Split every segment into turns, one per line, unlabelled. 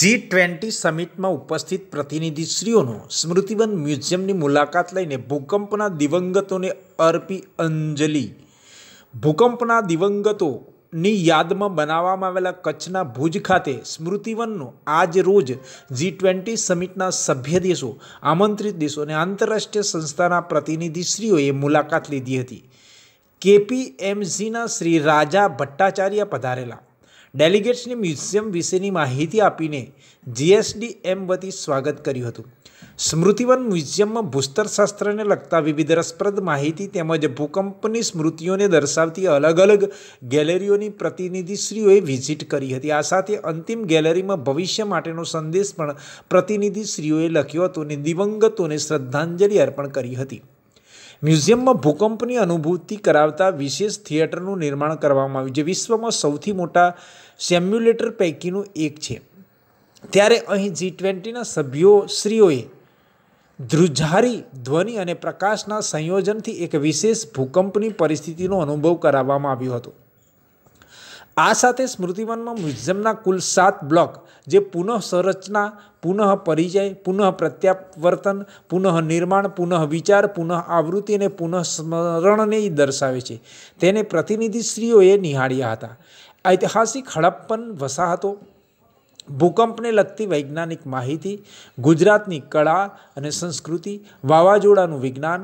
G twenty સમિટમાં ઉપસ્થિત પ્રતિનિધિશ્રીઓનો સ્મૃતિવન મ્યુઝિયમની મુલાકાત લઈને ભૂકંપના દિવંગતોને અર્પી અંજલિ ભૂકંપના દિવંગતોની યાદમાં બનાવવામાં આવેલા કચ્છના ભુજ ખાતે સ્મૃતિવનનો આજ રોજ જી ટ્વેન્ટી સમિટના સભ્ય દેશો આમંત્રિત દેશો અને આંતરરાષ્ટ્રીય સંસ્થાના પ્રતિનિધિશ્રીઓએ મુલાકાત લીધી હતી કેપીએમસીના શ્રી રાજા ભટ્ટાચાર્ય પધારેલા ડેલિગેટ્સને મ્યુઝિયમ વિશેની માહિતી આપીને જીએસડી એમ વતી સ્વાગત કર્યું હતું સ્મૃતિવન મ્યુઝિયમમાં ભૂસ્તરશાસ્ત્રને લગતા વિવિધ રસપ્રદ માહિતી તેમજ ભૂકંપની સ્મૃતિઓને દર્શાવતી અલગ અલગ ગેલેરીઓની પ્રતિનિધિશ્રીઓએ વિઝિટ કરી હતી આ સાથે અંતિમ ગેલેરીમાં ભવિષ્ય માટેનો સંદેશ પણ પ્રતિનિધિશ્રીઓએ લખ્યો હતો અને દિવંગતોને શ્રદ્ધાંજલિ અર્પણ કરી હતી મ્યુઝિયમમાં ભૂકંપની અનુભૂતિ કરાવતા વિશેષ થિયેટરનું નિર્માણ કરવામાં આવ્યું જે વિશ્વમાં સૌથી મોટા સેમ્યુલેટર પૈકીનું એક છે ત્યારે અહીં જી ટ્વેન્ટીના સભ્યો શ્રીઓએ ધ્રુજારી ધ્વનિ અને પ્રકાશના સંયોજનથી એક વિશેષ ભૂકંપની પરિસ્થિતિનો અનુભવ કરાવવામાં આવ્યો હતો આ સાથે સ્મૃતિવનમાં મ્યુઝિયમના કુલ સાત બ્લોક જે પુનઃ સંરચના પુનઃ પરિચય પુનઃ પ્રત્યાવર્તન પુનઃ નિર્માણ પુનઃ વિચાર પુનઃ આવૃત્તિ અને પુનઃ સ્મરણને દર્શાવે છે તેને પ્રતિનિધિશ્રીઓએ નિહાળ્યા હતા ઐતિહાસિક હડપ્પન વસાહતો ભૂકંપને લગતી વૈજ્ઞાનિક માહિતી ગુજરાતની કળા અને સંસ્કૃતિ વાવાઝોડાનું વિજ્ઞાન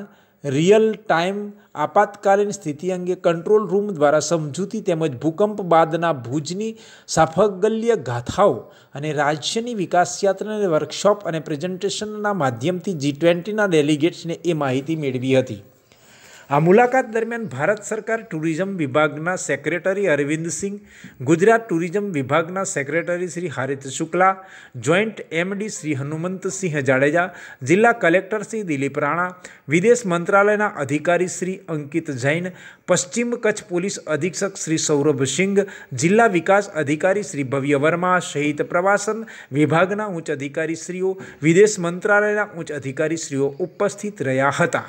રિયલ ટાઈમ આપાતકાલીન સ્થિતિ અંગે કંટ્રોલ રૂમ દ્વારા સમજૂતી તેમજ ભૂકંપ બાદના ભુજની સાફગલ્ય ગાથાઓ અને રાજ્યની વિકાસયાત્રાને વર્કશોપ અને પ્રેઝન્ટેશનના માધ્યમથી જી ટ્વેન્ટીના ડેલિગેટ્સને એ માહિતી મેળવી હતી આ મુલાકાત દરમિયાન ભારત સરકાર ટુરિઝમ વિભાગના સેક્રેટરી અરવિંદસિંહ ગુજરાત ટુરિઝમ વિભાગના secretary Shri Harit Shukla joint MD Shri Hanumantsinh Jadeja જિલ્લા કલેક્ટર શ્રી દિલીપ રાણા વિદેશ મંત્રાલયના અધિકારી શ્રી અંકિત જૈન પશ્ચિમ કચ્છ પોલીસ અધિક્ષક શ્રી સૌરભ સિંઘ જિલ્લા વિકાસ અધિકારી શ્રી ભવ્ય વર્મા સહિત પ્રવાસન વિભાગના ઉચ્ચ અધિકારીશ્રીઓ વિદેશ મંત્રાલયના ઉચ્ચ અધિકારીશ્રીઓ ઉપસ્થિત રહ્યા હતા